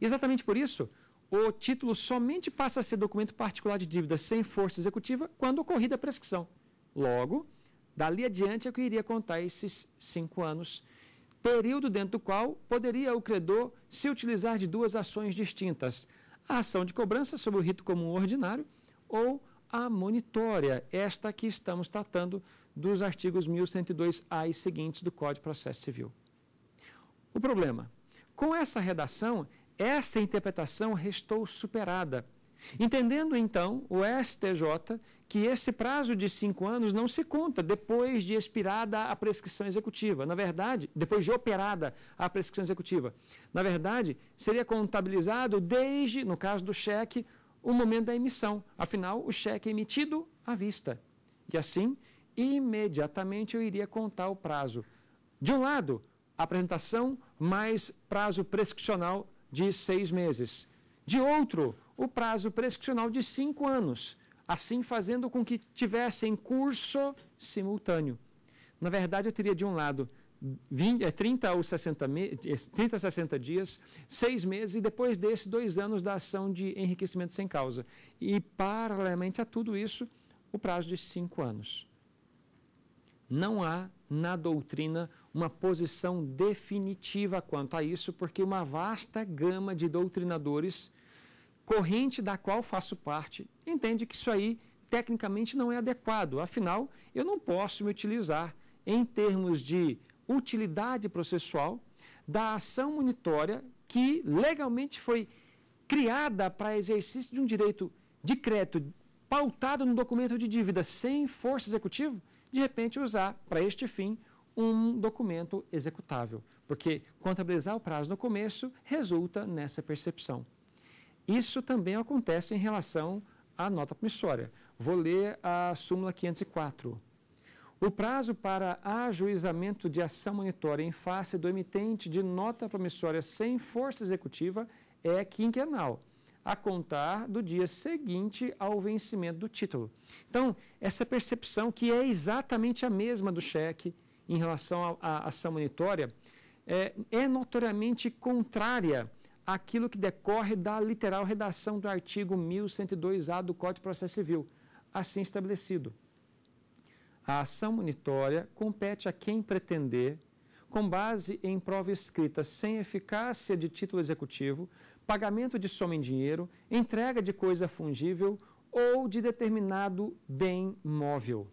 Exatamente por isso, o título somente passa a ser documento particular de dívida sem força executiva quando ocorrida a prescrição. Logo, dali adiante é que iria contar esses cinco anos, período dentro do qual poderia o credor se utilizar de duas ações distintas, a ação de cobrança sobre o rito comum ordinário ou a monitória, esta que estamos tratando dos artigos 1102A e seguintes do Código de Processo Civil. O problema, com essa redação, essa interpretação restou superada. Entendendo então o STJ que esse prazo de cinco anos não se conta depois de expirada a prescrição executiva. Na verdade, depois de operada a prescrição executiva. Na verdade, seria contabilizado desde, no caso do cheque, o momento da emissão. Afinal, o cheque é emitido à vista. E assim, imediatamente eu iria contar o prazo. De um lado, apresentação mais prazo prescricional de seis meses. De outro, o prazo prescricional de cinco anos, assim fazendo com que tivessem curso simultâneo. Na verdade, eu teria de um lado 20, 30 é, ou 60, 30 é, ou 60 dias, seis meses e depois desse, dois anos da ação de enriquecimento sem causa. E, paralelamente a tudo isso, o prazo de cinco anos. Não há na doutrina uma posição definitiva quanto a isso, porque uma vasta gama de doutrinadores, corrente da qual faço parte, entende que isso aí tecnicamente não é adequado. Afinal, eu não posso me utilizar em termos de utilidade processual da ação monitória que legalmente foi criada para exercício de um direito de crédito pautado no documento de dívida sem força executiva, de repente usar para este fim um documento executável, porque contabilizar o prazo no começo resulta nessa percepção. Isso também acontece em relação à nota promissória. Vou ler a súmula 504. O prazo para ajuizamento de ação monitória em face do emitente de nota promissória sem força executiva é quinquenal, a contar do dia seguinte ao vencimento do título. Então, essa percepção que é exatamente a mesma do cheque, em relação à ação monitória é, é notoriamente contrária àquilo que decorre da literal redação do artigo 1102-A do Código de Processo Civil, assim estabelecido. A ação monitória compete a quem pretender, com base em prova escrita sem eficácia de título executivo, pagamento de soma em dinheiro, entrega de coisa fungível ou de determinado bem móvel.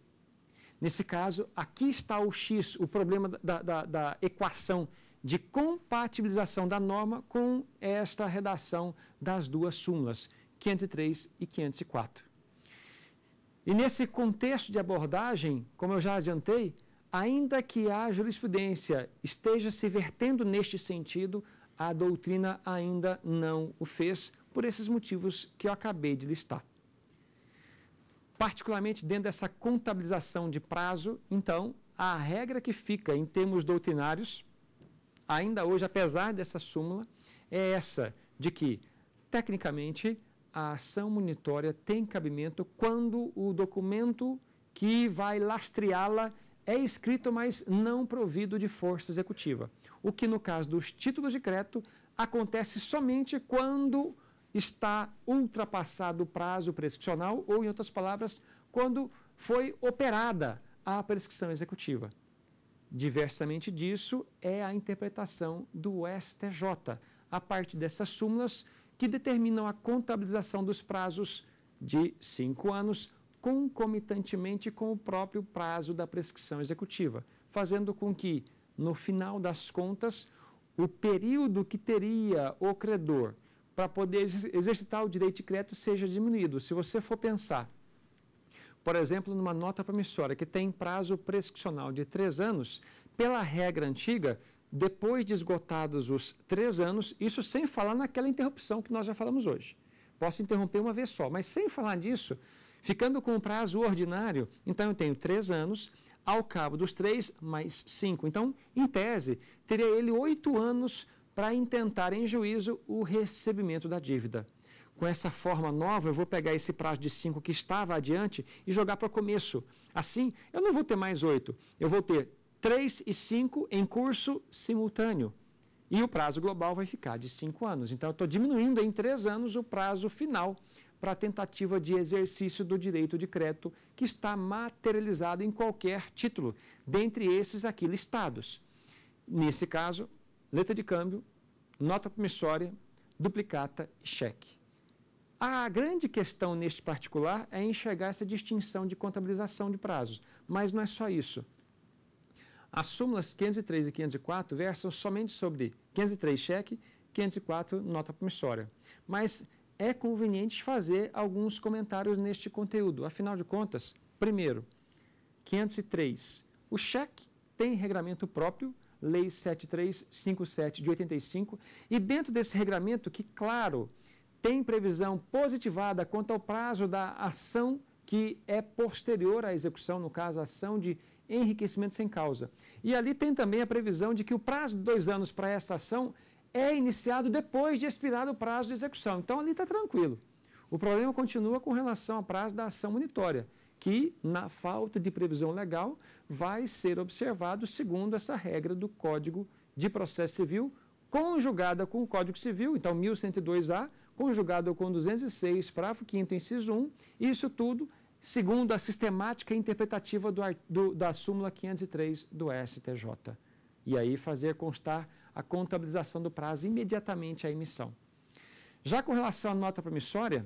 Nesse caso, aqui está o X, o problema da, da, da equação de compatibilização da norma com esta redação das duas súmulas, 503 e 504. E nesse contexto de abordagem, como eu já adiantei, ainda que a jurisprudência esteja se vertendo neste sentido, a doutrina ainda não o fez, por esses motivos que eu acabei de listar. Particularmente dentro dessa contabilização de prazo, então, a regra que fica em termos doutrinários, ainda hoje, apesar dessa súmula, é essa de que, tecnicamente, a ação monitória tem cabimento quando o documento que vai lastreá-la é escrito, mas não provido de força executiva. O que, no caso dos títulos de crédito, acontece somente quando está ultrapassado o prazo prescricional ou, em outras palavras, quando foi operada a prescrição executiva. Diversamente disso é a interpretação do STJ, a parte dessas súmulas que determinam a contabilização dos prazos de cinco anos concomitantemente com o próprio prazo da prescrição executiva, fazendo com que, no final das contas, o período que teria o credor para poder exercitar o direito de crédito seja diminuído. Se você for pensar, por exemplo, numa nota promissória que tem prazo prescricional de três anos, pela regra antiga, depois de esgotados os três anos, isso sem falar naquela interrupção que nós já falamos hoje. Posso interromper uma vez só, mas sem falar disso, ficando com o prazo ordinário, então eu tenho três anos, ao cabo dos três, mais cinco. Então, em tese, teria ele oito anos para intentar em juízo o recebimento da dívida. Com essa forma nova, eu vou pegar esse prazo de 5 que estava adiante e jogar para o começo. Assim, eu não vou ter mais 8, eu vou ter 3 e 5 em curso simultâneo. E o prazo global vai ficar de 5 anos. Então, eu estou diminuindo em 3 anos o prazo final para a tentativa de exercício do direito de crédito que está materializado em qualquer título, dentre esses aqui listados. Nesse caso, letra de câmbio, nota promissória, duplicata e cheque. A grande questão neste particular é enxergar essa distinção de contabilização de prazos, mas não é só isso. As súmulas 503 e 504 versam somente sobre 503 cheque, 504 nota promissória. Mas é conveniente fazer alguns comentários neste conteúdo. Afinal de contas, primeiro, 503. O cheque tem regramento próprio Lei 7357 de 85, e dentro desse regramento que, claro, tem previsão positivada quanto ao prazo da ação que é posterior à execução, no caso, a ação de enriquecimento sem causa. E ali tem também a previsão de que o prazo de dois anos para essa ação é iniciado depois de expirado o prazo de execução. Então ali está tranquilo. O problema continua com relação ao prazo da ação monitória que, na falta de previsão legal, vai ser observado segundo essa regra do Código de Processo Civil, conjugada com o Código Civil, então 1102A, conjugada com 206, parágrafo 5 inciso 1, isso tudo segundo a sistemática interpretativa do, do, da súmula 503 do STJ. E aí fazer constar a contabilização do prazo imediatamente à emissão. Já com relação à nota promissória,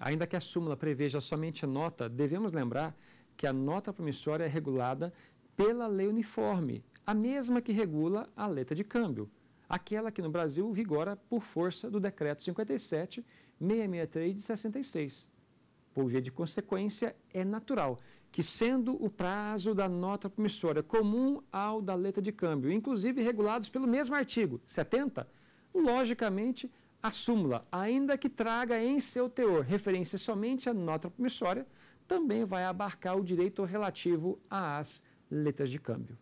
Ainda que a súmula preveja somente nota, devemos lembrar que a nota promissória é regulada pela lei uniforme, a mesma que regula a letra de câmbio, aquela que no Brasil vigora por força do decreto 57 663 de 66. Por via de consequência, é natural que, sendo o prazo da nota promissória comum ao da letra de câmbio, inclusive regulados pelo mesmo artigo 70, logicamente a súmula, ainda que traga em seu teor referência somente à nota promissória, também vai abarcar o direito relativo às letras de câmbio.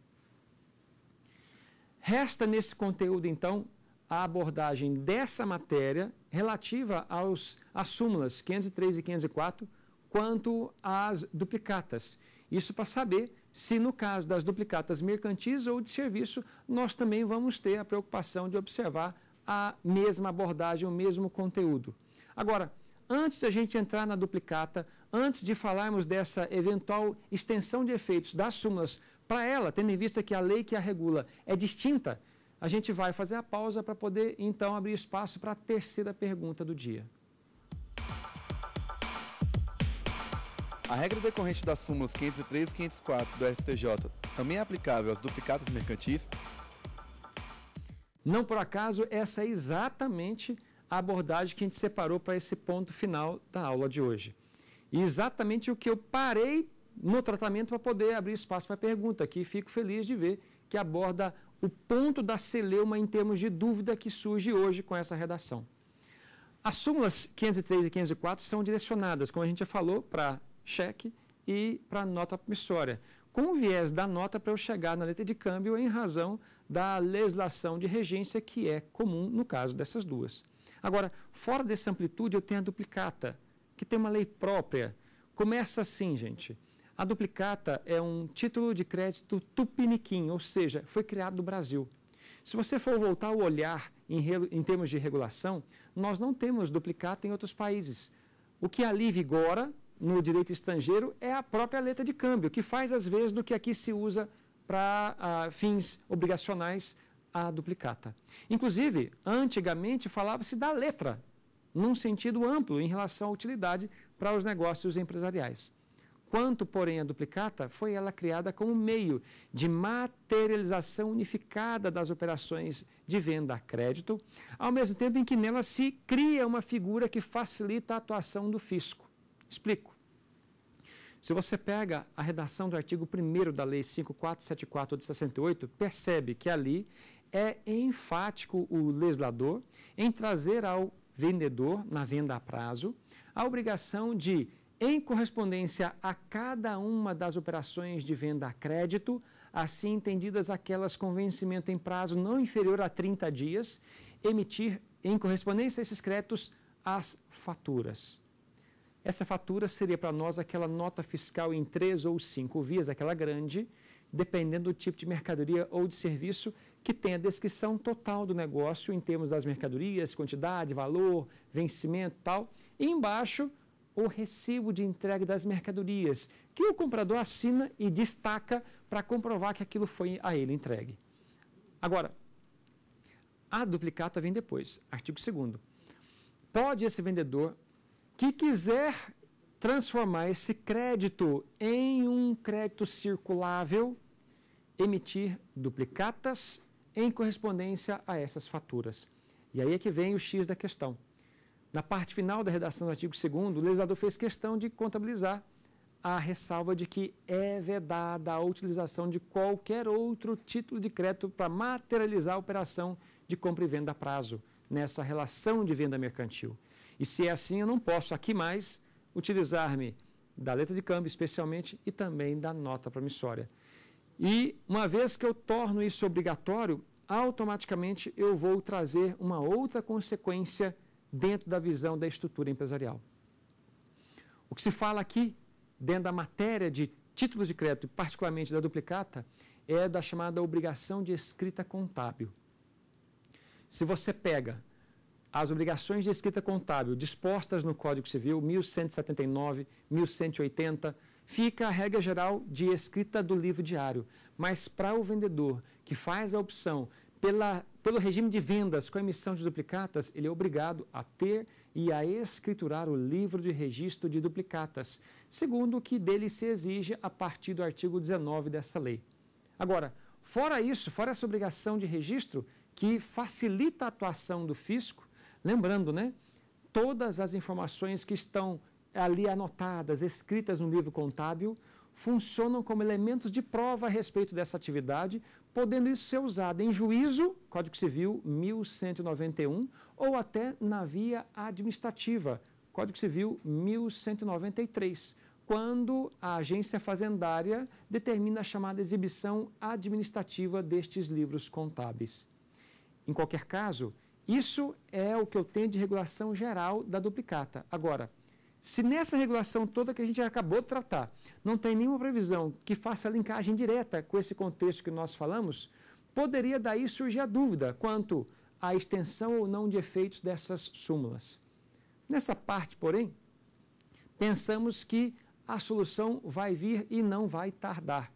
Resta nesse conteúdo, então, a abordagem dessa matéria relativa aos, às súmulas 503 e 504 quanto às duplicatas. Isso para saber se, no caso das duplicatas mercantis ou de serviço, nós também vamos ter a preocupação de observar a mesma abordagem, o mesmo conteúdo. Agora, antes da gente entrar na duplicata, antes de falarmos dessa eventual extensão de efeitos das súmulas para ela, tendo em vista que a lei que a regula é distinta, a gente vai fazer a pausa para poder então abrir espaço para a terceira pergunta do dia. A regra decorrente das súmulas 503 e 504 do STJ também é aplicável às duplicatas mercantis não por acaso, essa é exatamente a abordagem que a gente separou para esse ponto final da aula de hoje. E exatamente o que eu parei no tratamento para poder abrir espaço para pergunta, que fico feliz de ver que aborda o ponto da celeuma em termos de dúvida que surge hoje com essa redação. As súmulas 503 e 504 são direcionadas, como a gente já falou, para cheque e para nota promissória, com o viés da nota para eu chegar na letra de câmbio em razão da legislação de regência que é comum no caso dessas duas. Agora, fora dessa amplitude, eu tenho a duplicata, que tem uma lei própria. Começa assim, gente. A duplicata é um título de crédito tupiniquim, ou seja, foi criado no Brasil. Se você for voltar o olhar em, em termos de regulação, nós não temos duplicata em outros países. O que ali vigora no direito estrangeiro é a própria letra de câmbio, que faz às vezes do que aqui se usa para ah, fins obrigacionais a duplicata. Inclusive, antigamente falava-se da letra, num sentido amplo em relação à utilidade para os negócios empresariais. Quanto, porém, à duplicata, foi ela criada como meio de materialização unificada das operações de venda a crédito, ao mesmo tempo em que nela se cria uma figura que facilita a atuação do fisco. Explico. Se você pega a redação do artigo 1 da Lei 5474 de 68, percebe que ali é enfático o legislador em trazer ao vendedor, na venda a prazo, a obrigação de, em correspondência a cada uma das operações de venda a crédito, assim entendidas aquelas com vencimento em prazo não inferior a 30 dias, emitir, em correspondência a esses créditos, as faturas. Essa fatura seria para nós aquela nota fiscal em três ou cinco vias, aquela grande, dependendo do tipo de mercadoria ou de serviço, que tem a descrição total do negócio em termos das mercadorias, quantidade, valor, vencimento tal. E embaixo, o recibo de entrega das mercadorias, que o comprador assina e destaca para comprovar que aquilo foi a ele entregue. Agora, a duplicata vem depois, artigo 2. Pode esse vendedor que quiser transformar esse crédito em um crédito circulável, emitir duplicatas em correspondência a essas faturas. E aí é que vem o X da questão. Na parte final da redação do artigo 2 o legislador fez questão de contabilizar a ressalva de que é vedada a utilização de qualquer outro título de crédito para materializar a operação de compra e venda a prazo nessa relação de venda mercantil. E se é assim, eu não posso aqui mais utilizar-me da letra de câmbio, especialmente, e também da nota promissória. E uma vez que eu torno isso obrigatório, automaticamente eu vou trazer uma outra consequência dentro da visão da estrutura empresarial. O que se fala aqui, dentro da matéria de títulos de crédito, particularmente da duplicata, é da chamada obrigação de escrita contábil. Se você pega as obrigações de escrita contábil dispostas no Código Civil 1179, 1180, fica a regra geral de escrita do livro diário. Mas para o vendedor que faz a opção pela, pelo regime de vendas com emissão de duplicatas, ele é obrigado a ter e a escriturar o livro de registro de duplicatas, segundo o que dele se exige a partir do artigo 19 dessa lei. Agora, fora isso, fora essa obrigação de registro, que facilita a atuação do fisco, Lembrando, né? Todas as informações que estão ali anotadas, escritas no livro contábil, funcionam como elementos de prova a respeito dessa atividade, podendo isso ser usado em juízo, Código Civil 1191, ou até na via administrativa, Código Civil 1193, quando a agência fazendária determina a chamada exibição administrativa destes livros contábeis. Em qualquer caso, isso é o que eu tenho de regulação geral da duplicata. Agora, se nessa regulação toda que a gente acabou de tratar não tem nenhuma previsão que faça linkagem direta com esse contexto que nós falamos, poderia daí surgir a dúvida quanto à extensão ou não de efeitos dessas súmulas. Nessa parte, porém, pensamos que a solução vai vir e não vai tardar.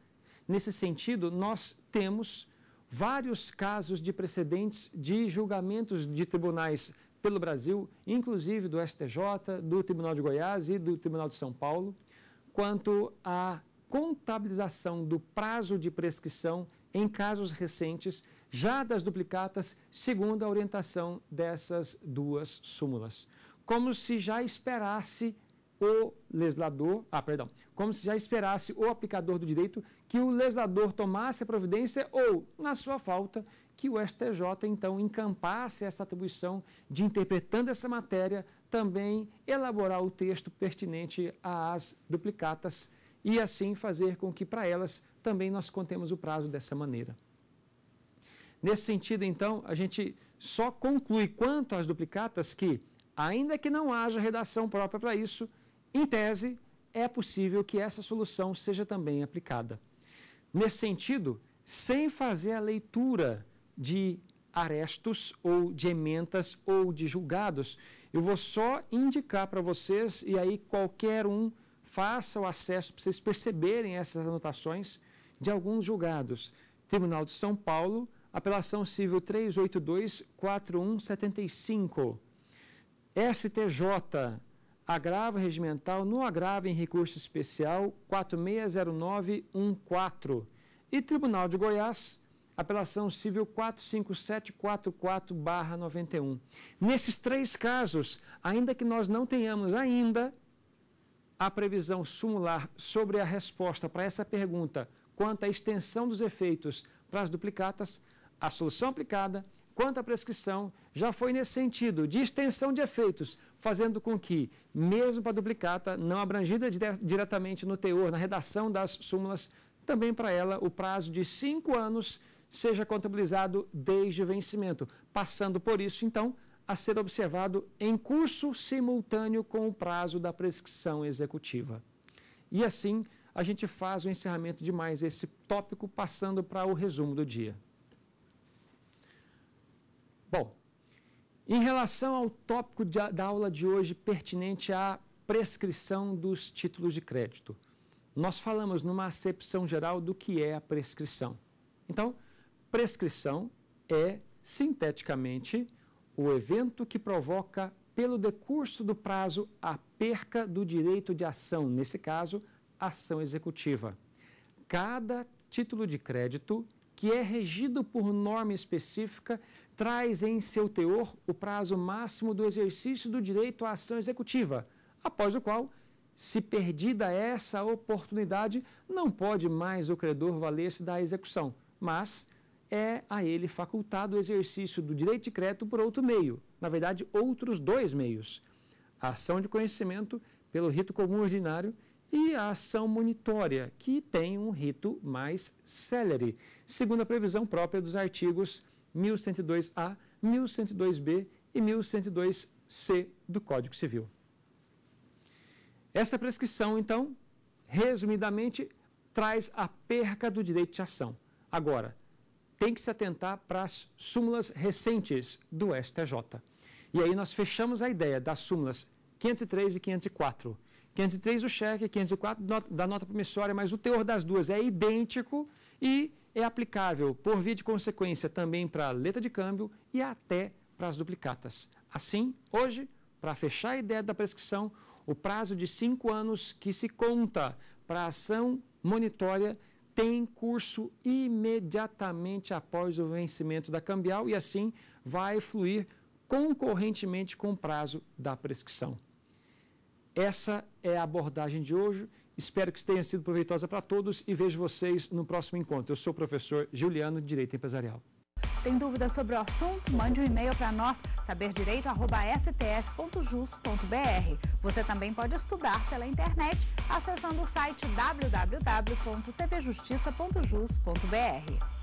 Nesse sentido, nós temos vários casos de precedentes de julgamentos de tribunais pelo Brasil, inclusive do STJ, do Tribunal de Goiás e do Tribunal de São Paulo, quanto à contabilização do prazo de prescrição em casos recentes, já das duplicatas, segundo a orientação dessas duas súmulas. Como se já esperasse o legislador, ah, perdão, como se já esperasse o aplicador do direito que o legislador tomasse a providência ou, na sua falta, que o STJ então encampasse essa atribuição de interpretando essa matéria também elaborar o texto pertinente às duplicatas e assim fazer com que para elas também nós contemos o prazo dessa maneira. Nesse sentido, então, a gente só conclui quanto às duplicatas que, ainda que não haja redação própria para isso, em tese, é possível que essa solução seja também aplicada. Nesse sentido, sem fazer a leitura de arestos ou de ementas ou de julgados, eu vou só indicar para vocês e aí qualquer um faça o acesso para vocês perceberem essas anotações de alguns julgados. Tribunal de São Paulo, Apelação Civil 382-4175. STJ agravo regimental no agravo em recurso especial 460914 e Tribunal de Goiás, apelação civil 45744-91. Nesses três casos, ainda que nós não tenhamos ainda a previsão sumular sobre a resposta para essa pergunta quanto à extensão dos efeitos para as duplicatas, a solução aplicada quanto à prescrição já foi nesse sentido, de extensão de efeitos, fazendo com que, mesmo para a duplicata não abrangida diretamente no teor, na redação das súmulas, também para ela o prazo de cinco anos seja contabilizado desde o vencimento, passando por isso, então, a ser observado em curso simultâneo com o prazo da prescrição executiva. E assim, a gente faz o encerramento de mais esse tópico, passando para o resumo do dia. Bom, em relação ao tópico de, da aula de hoje pertinente à prescrição dos títulos de crédito, nós falamos numa acepção geral do que é a prescrição. Então, prescrição é, sinteticamente, o evento que provoca, pelo decurso do prazo, a perca do direito de ação, nesse caso, ação executiva. Cada título de crédito que é regido por norma específica traz em seu teor o prazo máximo do exercício do direito à ação executiva, após o qual, se perdida essa oportunidade, não pode mais o credor valer-se da execução, mas é a ele facultado o exercício do direito de crédito por outro meio, na verdade, outros dois meios: a ação de conhecimento pelo rito comum ordinário e a ação monitória, que tem um rito mais célere, segundo a previsão própria dos artigos 1102A, 1102B e 1102C do Código Civil. Essa prescrição, então, resumidamente, traz a perca do direito de ação. Agora, tem que se atentar para as súmulas recentes do STJ. E aí nós fechamos a ideia das súmulas 503 e 504. 503 o cheque, 504 da nota promissória, mas o teor das duas é idêntico e é aplicável, por via de consequência, também para a letra de câmbio e até para as duplicatas. Assim, hoje, para fechar a ideia da prescrição, o prazo de cinco anos que se conta para a ação monitória tem curso imediatamente após o vencimento da cambial e assim vai fluir concorrentemente com o prazo da prescrição. Essa é a abordagem de hoje Espero que tenha sido proveitosa para todos e vejo vocês no próximo encontro. Eu sou o professor Juliano, de Direito Empresarial. Tem dúvidas sobre o assunto? Mande um e-mail para nós, saberdireito.stf.jus.br. Você também pode estudar pela internet acessando o site www.tvjustiça.jus.br.